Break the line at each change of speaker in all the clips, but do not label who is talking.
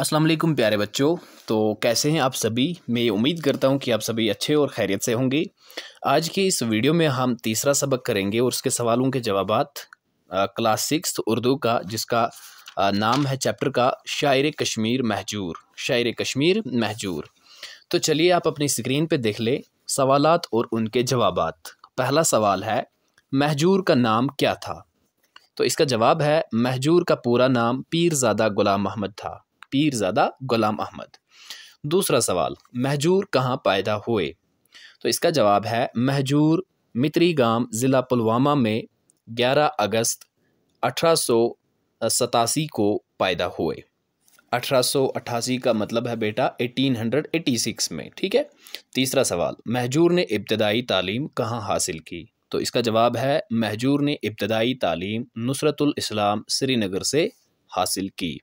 अस्सलाम वालेकुम प्यारे बच्चों तो कैसे हैं आप सभी मैं ये उम्मीद करता हूं कि आप सभी अच्छे और खैरियत से होंगे आज के इस वीडियो में हम तीसरा सबक करेंगे और उसके सवालों के जवाब क्लास सिक्स उर्दू का जिसका आ, नाम है चैप्टर का शायर कश्मीर महजूर शायर कश्मीर महजूर तो चलिए आप अपनी स्क्रीन पर देख लें सवाल और उनके जवाब पहला सवाल है महजूर का नाम क्या था तो इसका जवाब है महजूर का पूरा नाम पीरजादा गुलाम महमद था पीरजादा गुलाम अहमद दूसरा सवाल महजूर कहाँ पैदा हुए तो इसका जवाब है महजूर मित्री गांव ज़िला पुलवामा में 11 अगस्त अठारह को पैदा हुए अठारह का मतलब है बेटा 1886 में ठीक है तीसरा सवाल महजूर ने इब्तदाई तालीम कहाँ हासिल की तो इसका जवाब है महजूर ने इब्तदाई तालीम नुसरतुल इस्लाम श्रीनगर से हासिल की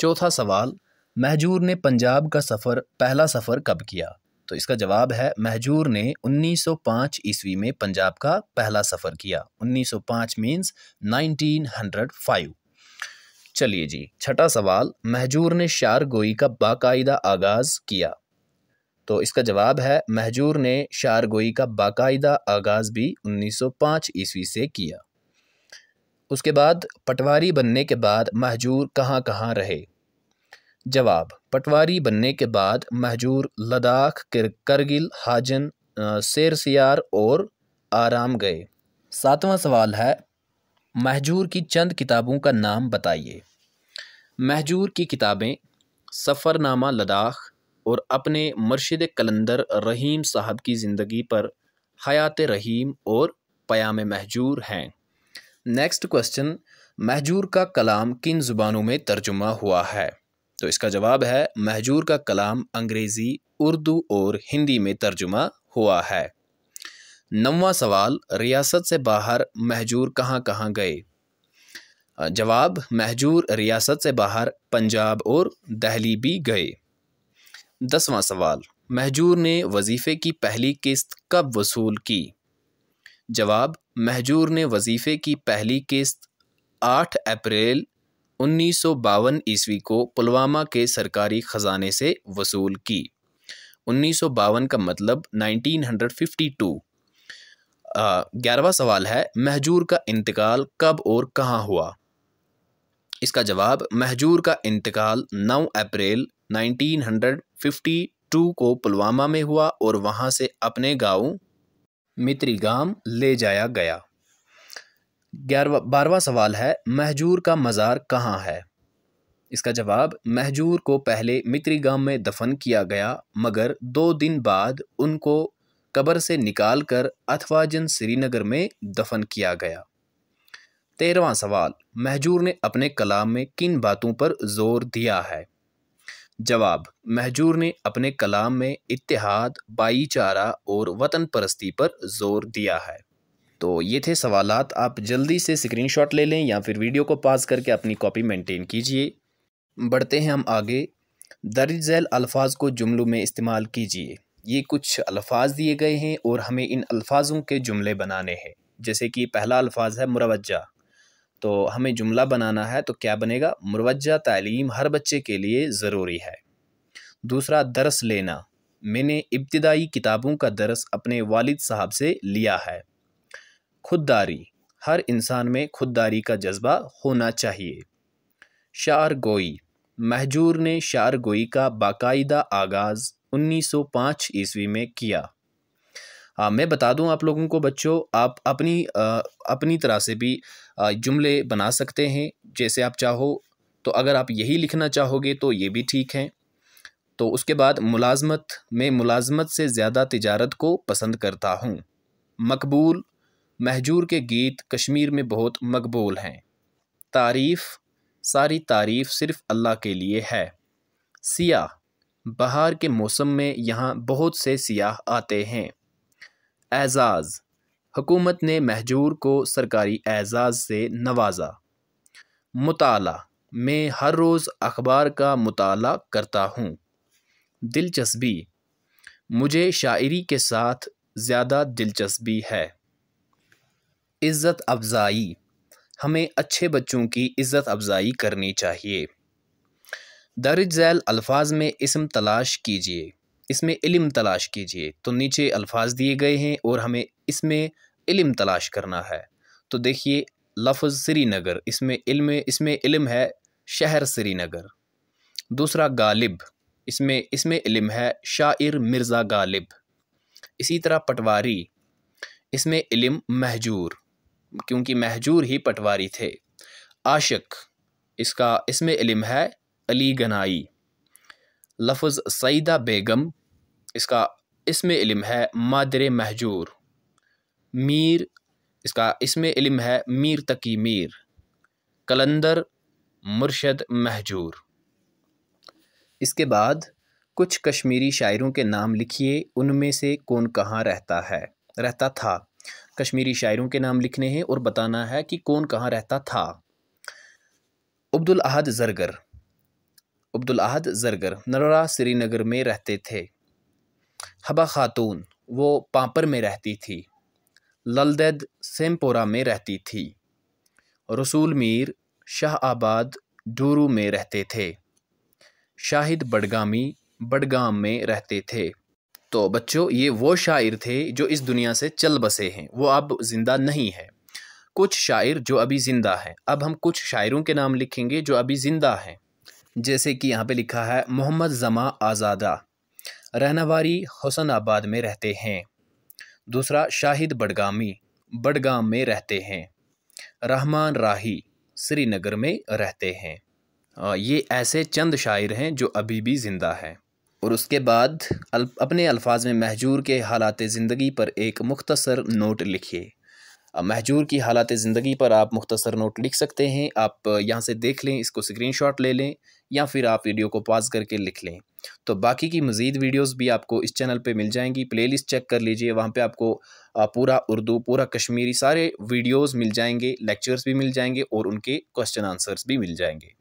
चौथा सवाल महजूर ने पंजाब का सफ़र पहला सफ़र कब किया तो इसका जवाब है महजूर ने 1905 ईस्वी में पंजाब का पहला सफ़र किया 1905 मींस 1905 चलिए जी छठा सवाल महजूर ने शार गोई का बाकायदा आगाज़ किया तो इसका जवाब है महजूर ने शार गोई का बाकायदा आगाज़ भी 1905 ईस्वी से किया उसके बाद पटवारी बनने के बाद महजूर कहाँ कहाँ रहे जवाब पटवारी बनने के बाद महजूर लद्दाख करगिल हाजन सियार और आराम गए सातवां सवाल है महजूर की चंद किताबों का नाम बताइए महजूर की किताबें सफ़रनामा लद्दाख और अपने मर्शद कलंदर रहीम साहब की ज़िंदगी पर हयात रहीम और पयाम महजूर हैं नेक्स्ट क्वेश्चन महजूर का कलाम किन ज़ुबानों में तर्जुमा हुआ है तो इसका जवाब है महजूर का कलाम अंग्रेज़ी उर्दू और हिंदी में तर्जुमा हुआ है नवा सवाल रियासत से बाहर महजूर कहाँ कहाँ गए जवाब महजूर रियासत से बाहर पंजाब और दहली भी गए दसवां सवाल महजूर ने वजीफ़े की पहली किस्त कब वसूल की जवाब महजूर ने वजीफे की पहली किस्त 8 अप्रैल उन्नीस सौ बावन ईस्वी को पुलवामा के सरकारी ख़जाने से वसूल की उन्नीस सौ बावन का मतलब 1952 ग्यारहवा सवाल है महजूर का इंतकाल कब और कहाँ हुआ इसका जवाब महजूर का इंतकाल 9 अप्रैल 1952 को पुलवामा में हुआ और वहाँ से अपने गांव मित्रीगाम ले जाया गया ग्यारहवा बारहवा सवाल है महजूर का मज़ार कहाँ है इसका जवाब महजूर को पहले मित्रीगाम में दफन किया गया मगर दो दिन बाद उनको कब्र से निकाल कर अथवाजन श्रीनगर में दफन किया गया तेरहवा सवाल महजूर ने अपने कलाम में किन बातों पर जोर दिया है जवाब महजूर ने अपने कलाम में इतिहाद भाईचारा और वतन परस्ती पर जोर दिया है तो ये थे सवालात आप जल्दी से स्क्रीनशॉट ले लें या फिर वीडियो को पास करके अपनी कॉपी मेंटेन कीजिए बढ़ते हैं हम आगे दर्ज झैल अल्फाज को जुमलों में इस्तेमाल कीजिए ये कुछ अल्फाज दिए गए हैं और हमें इन अल्फाजों के जुमले बनाने हैं जैसे कि पहला अल्फाज है मुरवजा तो हमें जुमला बनाना है तो क्या बनेगा मुरवजा तालीम हर बच्चे के लिए ज़रूरी है दूसरा दरस लेना मैंने इब्तदाई किताबों का दरस अपने वालिद साहब से लिया है खुददारी हर इंसान में खुददारी का जज्बा होना चाहिए शार गोई महजूर ने शार गोई का बाकायदा आगाज़ 1905 ईस्वी में किया आ, मैं बता दूं आप लोगों को बच्चों आप अपनी आ, अपनी तरह से भी जुमले बना सकते हैं जैसे आप चाहो तो अगर आप यही लिखना चाहोगे तो ये भी ठीक है तो उसके बाद मुलाजमत में मुलाजमत से ज़्यादा तिजारत को पसंद करता हूँ मकबूल महजूर के गीत कश्मीर में बहुत मकबूल हैं तारीफ़ सारी तारीफ़ सिर्फ़ अल्लाह के लिए है सियाह बहार के मौसम में यहाँ बहुत से सियाह आते हैं एजाज़ हुकूमत ने महजूर को सरकारी एज़ाज़ से नवाजा मताल मैं हर रोज़ अखबार का मताल करता हूँ दिलचस्पी मुझे शायरी के साथ ज़्यादा दिलचस्पी है इज़्ज़त अफजाई हमें अच्छे बच्चों की इज़्ज़त अफजाई करनी चाहिए दर्ज झैल अल्फाज में इसम तलाश कीजिए इसमें इलम तलाश कीजिए तो नीचे अल्फाज दिए गए हैं और हमें इसमें इल्म तलाश करना है तो देखिए लफज श्रीनगर इसमें इल्म इसमें इल्म है शहर श्रीनगर दूसरा गालिब इसमें इसमें इल्म है शायर मिर्ज़ा गालिब इसी तरह पटवारी इसमें इल्म महजूर क्योंकि महजूर ही पटवारी थे आशक इसका इसमें इल्म है अली गनाई लफज़ सईदा बेगम इसका इसमें इलम है मादर महजूर मीर इसका इसमें इलम है मीर तकी मीर कलंदर मुर्शद महजूर इसके बाद कुछ कश्मीरी शायरों के नाम लिखिए उनमें से कौन कहाँ रहता है रहता था कश्मीरी शायरों के नाम लिखने हैं और बताना है कि कौन कहाँ रहता था अब्दुल अहद जरगर अब्दुल अहद जरगर नरोरा श्रीनगर में रहते थे हबा ख़ातून वो पापर में रहती थी ललदैद सेमपोरा में रहती थी रसूल मीर शाह आबाद डूरू में रहते थे शाहिद बडगामी बडगाम में रहते थे तो बच्चों ये वो शायर थे जो इस दुनिया से चल बसे हैं वो अब ज़िंदा नहीं है कुछ शायर जो अभी ज़िंदा हैं अब हम कुछ शायरों के नाम लिखेंगे जो अभी ज़िंदा हैं जैसे कि यहाँ पे लिखा है मोहम्मद जमा आज़ादा रहनावारी हुसनाबाद में रहते हैं दूसरा शाहिद बडगामी बडगाम में रहते हैं रहमान राही श्रीनगर में रहते हैं ये ऐसे चंद शायर हैं जो अभी भी ज़िंदा हैं और उसके बाद अपने अल्फाज में महजूर के हालात ज़िंदगी पर एक मुख्तसर नोट लिखिए महजूर की हालात ज़िंदगी पर आप मुख्तसर नोट लिख सकते हैं आप यहाँ से देख लें इसको स्क्रीनशॉट ले लें या फिर आप वीडियो को पॉज करके लिख लें तो बाकी की मज़ीद वीडियोज़ भी आपको इस चैनल पर मिल जाएंगी लिस्ट चेक कर लीजिए वहाँ पर आपको पूरा उर्दू पूरा कश्मीरी सारे वीडियोज़ मिल जाएंगे लेक्चर्स भी मिल जाएंगे और उनके क्वेश्चन आंसर्स भी मिल जाएंगे